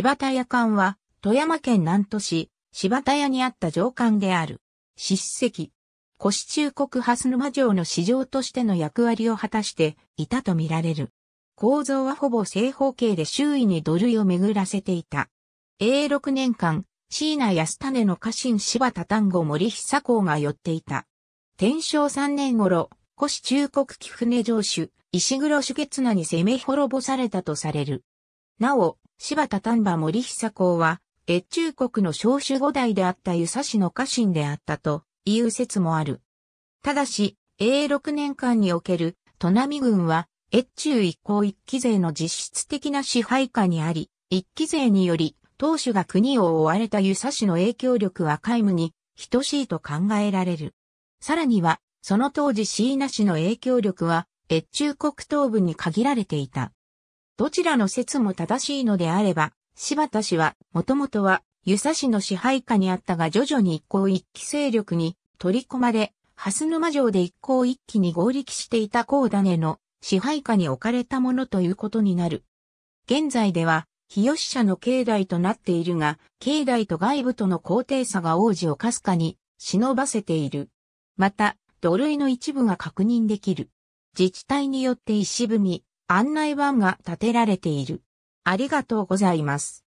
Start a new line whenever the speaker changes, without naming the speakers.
柴田屋館は、富山県南都市、柴田屋にあった上館である。
史跡。古市中国蓮沼城の市場としての役割を果たしていたとみられる。構造はほぼ正方形で周囲に土塁を巡らせていた。永6年間、椎名安種の家臣柴田丹後森久公が寄っていた。天正3年頃、古市中国貴船城主、石黒主月名に攻め滅ぼされたとされる。なお、柴田丹波森久公は、越中国の小守五代であった湯佐氏の家臣であったという説もある。ただし、永6年間における、砺波軍は、越中一向一期税の実質的な支配下にあり、一期税により、当主が国を追われた湯佐氏の影響力は皆無に等しいと考えられる。さらには、その当時椎名氏の影響力は、越中国東部に限られていた。どちらの説も正しいのであれば、柴田氏は、もともとは、湯佐氏の支配下にあったが徐々に一向一揆勢力に取り込まれ、蓮沼城で一向一揆に合力していた高種の支配下に置かれたものということになる。現在では、日吉社の境内となっているが、境内と外部との高低差が王子をかすかに忍ばせている。また、土塁の一部が確認できる。自治体に
よって石踏み、案内板が建てられている。ありがとうございます。